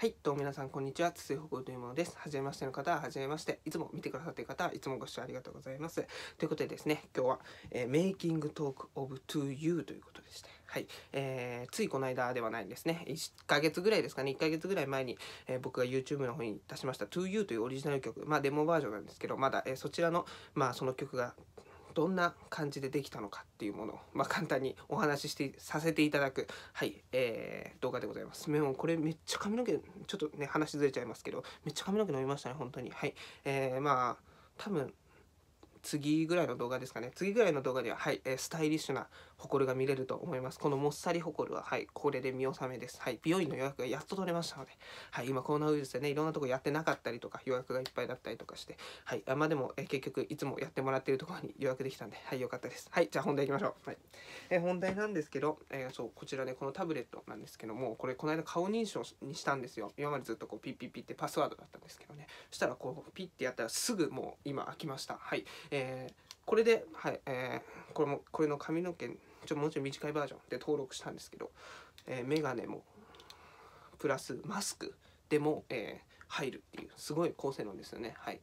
はい、どうも皆さん、こんにちは。筒井北というものです。はじめましての方は、はじめまして。いつも見てくださっている方は、いつもご視聴ありがとうございます。ということでですね、今日は、えー、Making Talk of ー o ということでして、はい、えー、ついこの間ではないんですね、1ヶ月ぐらいですかね、1ヶ月ぐらい前に、えー、僕が YouTube の方に出しました To You というオリジナル曲、まあデモバージョンなんですけど、まだ、えー、そちらの、まあその曲がどんな感じでできたのかっていうものを、まあ、簡単にお話ししてさせていただく、はいえー、動画でございます。メモこれめっちゃ髪の毛ちょっとね話ずれちゃいますけどめっちゃ髪の毛伸びましたね本当に。はいえー、まあ多分次ぐらいの動画ですかね次ぐらいの動画でははい、えー、スタイリッシュなホコルが見れると思いますこのもっさりホコルははいこれで見納めですはい美容院の予約がやっと取れましたのではい今コロナウイルスでねいろんなとこやってなかったりとか予約がいっぱいだったりとかしてはいあまあでも、えー、結局いつもやってもらっているところに予約できたんではいよかったですはいじゃあ本題いきましょうはい、えー、本題なんですけど、えー、そうこちらねこのタブレットなんですけどもこれこの間顔認証にしたんですよ今までずっとこうピッピッピッってパスワードだったんですけどねそしたらこうピッてやったらすぐもう今開きましたはいえー、これで、はいえー、これもこれの髪の毛ちょもうちょん短いバージョンで登録したんですけど、えー、メガネもプラスマスクでも、えー、入るっていうすごい高性能ですよね。はい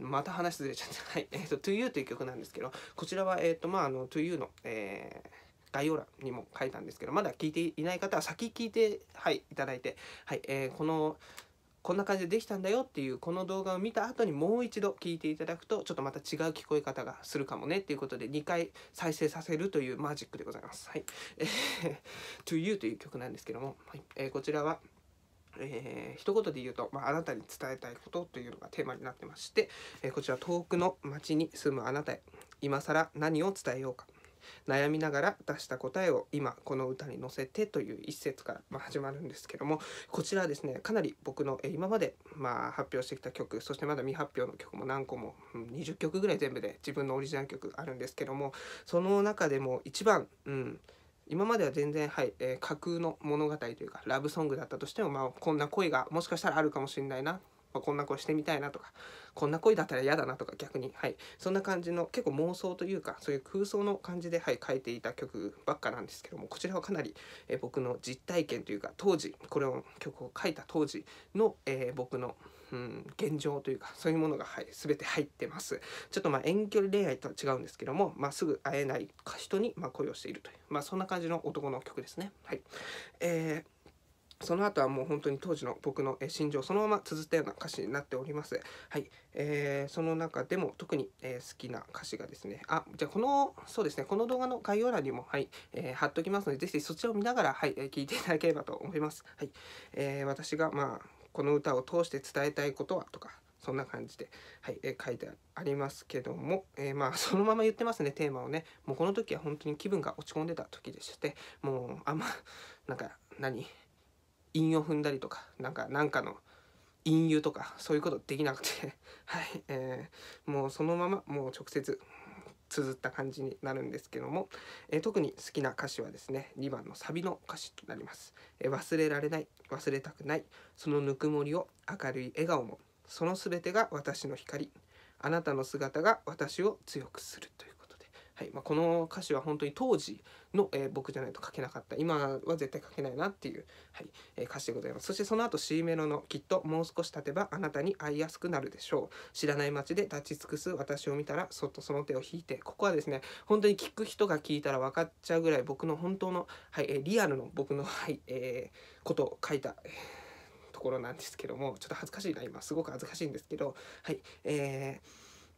また話ずれちゃった。はい。えっ、ー、と、To You という曲なんですけど、こちらは、えっ、ー、と、まあ、あの、To You の、えー、概要欄にも書いたんですけどまだ聞いていない方は先聞いて、はい、いただいて、はいえー、このこんな感じでできたんだよっていうこの動画を見た後にもう一度聞いていただくとちょっとまた違う聞こえ方がするかもねっていうことで2回再生させるというマジックでございます。はい、えー、To You という曲なんですけども、はいえー、こちらはえー、一言で言うと、まあ、あなたに伝えたいことというのがテーマになってまして、えー、こちら遠くの町に住むあなたへ今更何を伝えようか悩みながら出した答えを今この歌に乗せてという一節からま始まるんですけどもこちらはですねかなり僕の今までまあ発表してきた曲そしてまだ未発表の曲も何個も20曲ぐらい全部で自分のオリジナル曲あるんですけどもその中でも一番うん今までは全然、はいえー、架空の物語というかラブソングだったとしても、まあ、こんな恋がもしかしたらあるかもしれないなまあ、こんな子してみたいなとかこんな恋だったら嫌だなとか逆に、はい、そんな感じの結構妄想というかそういう空想の感じで、はい、書いていた曲ばっかなんですけどもこちらはかなり、えー、僕の実体験というか当時これを曲を書いた当時の、えー、僕のうん、現状というかそういうものが、はい、全て入ってますちょっとまあ遠距離恋愛とは違うんですけども、まあ、すぐ会えない人にま恋をしているという、まあ、そんな感じの男の曲ですねはいえーその後はもう本当に当時の僕の心情そのまま綴ったような歌詞になっております。はい。えー、その中でも特に、えー、好きな歌詞がですね、あ、じゃあこの、そうですね、この動画の概要欄にも、はい、えー、貼っときますので、ぜひそちらを見ながら、はい、聞いていただければと思います。はい。えー、私が、まあ、この歌を通して伝えたいことはとか、そんな感じで、はいえー、書いてありますけども、えー、まあ そのまま言ってますねテーマをねもうこの時は本当に気分が落ち込んでた時でしてもうあんまなんか何韻を踏んだりとかなんかなんかの陰湯とかそういうことできなくてはい、えー、もうそのままもう直接綴った感じになるんですけども、えー、特に好きな歌詞はですね2番のサビの歌詞となります、えー、忘れられない忘れたくないそのぬくもりを明るい笑顔もその全てが私の光あなたの姿が私を強くするというはいまあ、この歌詞は本当に当時の、えー、僕じゃないと書けなかった今は絶対書けないなっていう、はいえー、歌詞でございますそしてその後 C メロの「きっともう少し経てばあなたに会いやすくなるでしょう」「知らない街で立ち尽くす私を見たらそっとその手を引いて」ここはですね本当に聞く人が聞いたら分かっちゃうぐらい僕の本当の、はいえー、リアルの僕の、はいえー、ことを書いた。ところなんですけどもちょっと恥ずかしいな今すごく恥ずかしいんですけどはいえ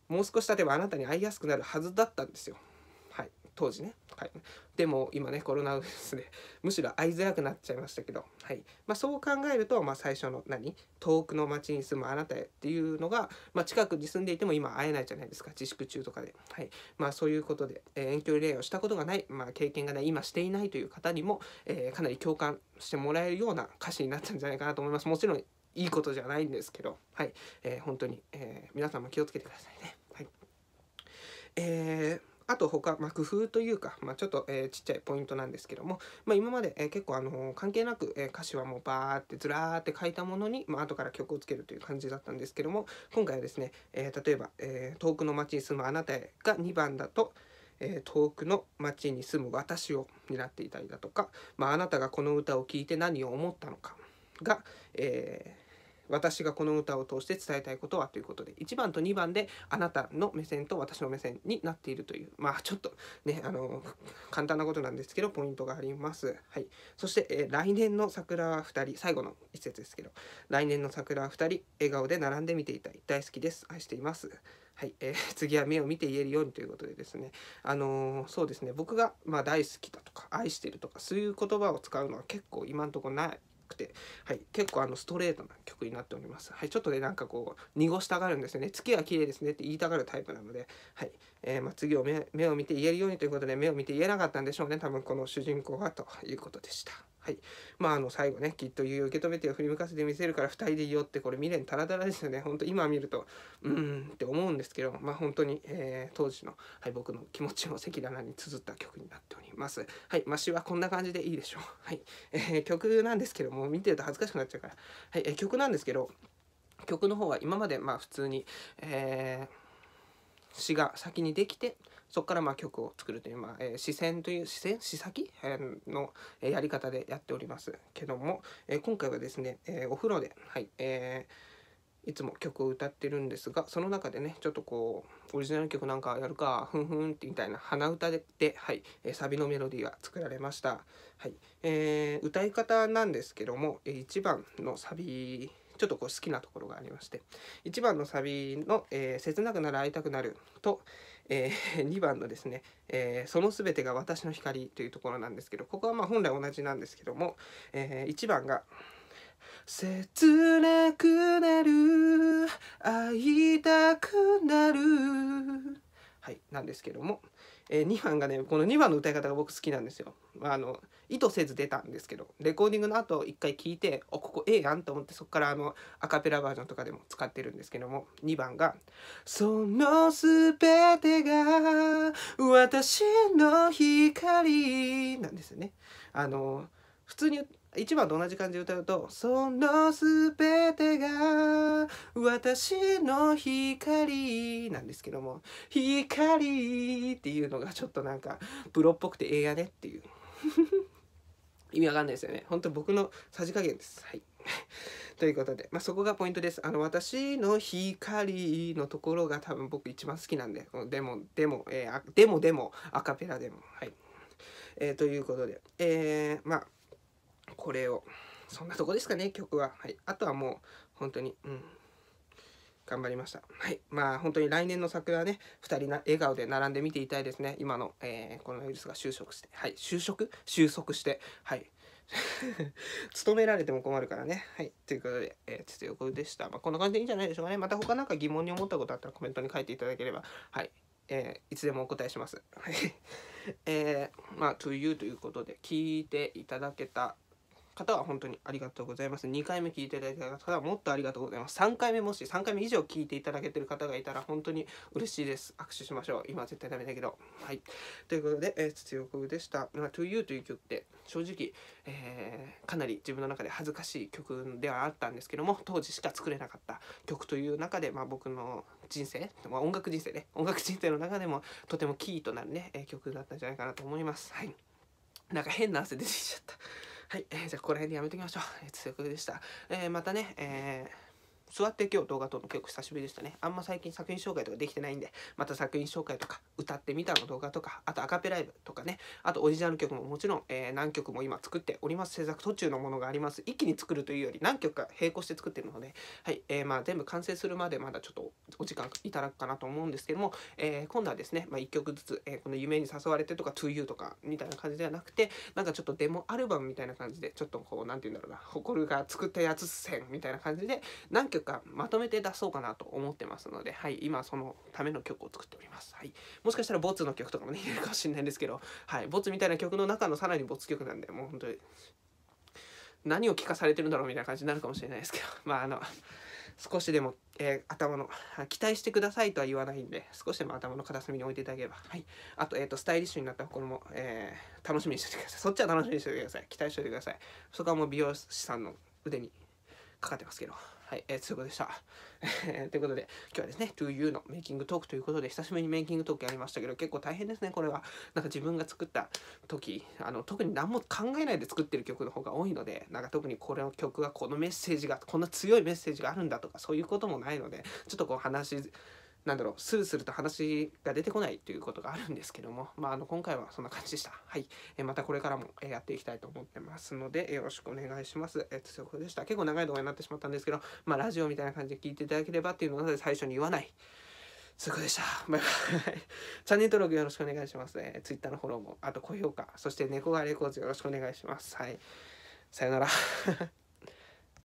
ー、もう少し経てばあなたに会いやすくなるはずだったんですよ当時ね、はい、でも今ねコロナウイルスでむしろ会いづらくなっちゃいましたけど、はいまあ、そう考えると、まあ、最初の何遠くの町に住むあなたへっていうのが、まあ、近くに住んでいても今会えないじゃないですか自粛中とかで、はいまあ、そういうことで、えー、遠距離恋愛をしたことがない、まあ、経験がない今していないという方にも、えー、かなり共感してもらえるような歌詞になったんじゃないかなと思いますもちろんいいことじゃないんですけど、はいえー、本当に、えー、皆さんも気をつけてくださいね。はいえーあと他、まあ、工夫というか、まあ、ちょっと、えー、ちっちゃいポイントなんですけども、まあ、今まで、えー、結構、あのー、関係なく、え歌詞はもうバーってずらーって書いたものに、まあ後から曲をつけるという感じだったんですけども今回はですね、え例えば、え遠くの町に住むあなたへ」が2番だと「え遠くの町に住む私を」担っていたりだとか、まあ、なたがこの歌を聴いて何を思ったのかが、え私がこの歌を通して伝えたいことはということで1番と2番であなたの目線と私の目線になっているというまあちょっとねあの簡単なことなんですけどポイントがあります。はい、そして、えー、来年の桜は2人最後の一節ですけど来年の桜は2人笑顔で並んで見ていたい大好きです愛しています。はいえー、次は目を見て言えるようにということでですね、あのー、そうですね僕が、まあ、大好きだとか愛してるとかそういう言葉を使うのは結構今んとこないくて、はい、結構あのストレートな曲になっております。はい、ちょっとね、なんかこう、濁したがるんですよね。月は綺麗ですねって言いたがるタイプなので、はい、えー、まあ、次を目を見て言えるようにということで、目を見て言えなかったんでしょうね。多分この主人公はということでした。はい。まあ、あの、最後ね、きっと言う受け止めて振り向かせてみせるから2人でいいよって、これ未練たらたらですよね。ほんと今見ると、うーんって思うんですけど、まあ本当に、えー、当時の、はい、僕の気持ちを赤裸々に綴った曲になっております。はい。まあ、はこんな感じでいいでしょう。はい。えー、曲なんですけども、見てると恥ずかしくなっちゃうから。はい。えー、曲なんですけど、曲の方は今までまあ普通に、えー、詩が先にできてそこからまあ曲を作るという、まあえー、視線という視線視先、えー、のやり方でやっておりますけども、えー、今回はですね、えー、お風呂で、はいえー、いつも曲を歌ってるんですがその中でねちょっとこうオリジナル曲なんかやるかふんふんってみたいな鼻歌ではい、えー、サビのメロディーが作られました、はいえー、歌い方なんですけども1番のサビちょっとこう好きなところがありまして1番のサビの「えー、切なくなら会いたくなる」と、えー、2 番のですね、えー、その全てが私の光」というところなんですけどここはまあ本来同じなんですけども、えー、1番が「切なくなる会いたくなる」はいなんですけどもえー、2番がねこの2番の歌い方が僕好きなんですよ。あの意図せず出たんですけどレコーディングの後一回聞いておここええやんと思ってそこからあのアカペラバージョンとかでも使ってるんですけども2番が「そのすべてが私の光」なんですよね。あの普通に1番と同じ感じで歌うと「そのすべてが私の光」なんですけども「光」っていうのがちょっとなんかプロっぽくてええやねっていう 意味わかんないですよね本当僕のさじ加減ですはい ということで、まあ、そこがポイントです。あの、私の光のところが多分僕一番好きなんで、このでも、でも、えー、でもでも、アカペラでも、はい。えー、ということで、えー、まあ、これをそんなとこですかね曲は、はい、あとはもう本当にうん頑張りましたはいまあ本当に来年の桜はね2人な笑顔で並んで見ていたいですね今の、えー、コロナウイルスが収束してはい就職収束してはい勤められても困るからね。はい。ということで、えー、ち横でした。まあ、こんな感じでいいんじゃないでしょうかね。また他なんか疑問に思ったことあったらコメントに書いていただければ、はい。えー、いつでもお答えします。はい。えー、まあ、to you ということで、聞いていただけた方は本当にありがとうございます。2回目聞いていただいた方はもっとありがとうございます。3回目もし3回目以上聞いていただけてる方がいたら本当に嬉しいです。握手しましょう。今絶対ダメだけど。はい。ということで、えー、土横でした。まあ、To You という曲って正直、えー、かなり自分の中で恥ずかしい曲ではあったんですけども、当時しか作れなかった曲という中で、まあ、僕の人生、まあ、音楽人生ね、音楽人生の中でもとてもキーとなるね、え曲だったんじゃないかなと思います。はい。なんか変な汗出てきちゃった。はい、えー、じゃあここら辺でやめときましょう。えー、つよくでした。えー、またね、えー座って今日動画撮るの結構久しぶりでしたね。あんま最近作品紹介とかできてないんで、また作品紹介とか、歌ってみたの動画とか、あとアカペライブとかね、あとオリジナル曲ももちろん、えー、何曲も今作っております。制作途中のものがあります。一気に作るというより何曲か並行して作ってるので、はい、えー、まあ全部完成するまでまだちょっとお時間いただくかなと思うんですけども、えー、今度はですね、まあ、1曲ずつ、えー、この夢に誘われてとか、to you とかみたいな感じではなくて、なんかちょっとデモアルバムみたいな感じで、ちょっとこう、なんて言うんだろうな、誇るが作ったやつ線みたいな感じで、何曲いかまとめて出そうかなと思ってますので、はい、今そのための曲を作っております。はい、もしかしたらボツの曲とかもね、いるかもしれないんですけど、はい、ボツみたいな曲の中のさらにボツ曲なんで、もう本当に何を聞かされてるんだろうみたいな感じになるかもしれないですけど、まああの、少しでも、えー、頭の期待してくださいとは言わないんで少しでも頭の片隅に置いていただければ、はい、あと,、えーと、スタイリッシュになったころも、えー、楽しみにしててくださいそっちは楽しみにしててください期待していてくださいそこはもう美容師さんの腕にかかってますけどはい、えー、ということでした。ということで、今日はですね、to you のメイキングトークということで、久しぶりにメイキングトークやりましたけど、結構大変ですね、これは。なんか自分が作った時、あの、特に何も考えないで作ってる曲の方が多いので、なんか特にこれの曲が、このメッセージが、こんな強いメッセージがあるんだとか、そういうこともないので、ちょっとこう話、なんだろう、スルスルと話が出てこないということがあるんですけども、まあ、あの今回はそんな感じでした。はい。えまたこれからもやっていきたいと思ってますので、よろしくお願いします。えっと、そこでした。結構長い動画になってしまったんですけど、まあ、ラジオみたいな感じで聞いていただければっていうので最初に言わない。そういこでした。バイバイ。チャンネル登録よろしくお願いします。えー、Twitter のフォローも、あと高評価、そして猫がレコーズよろしくお願いします。はい。さよなら。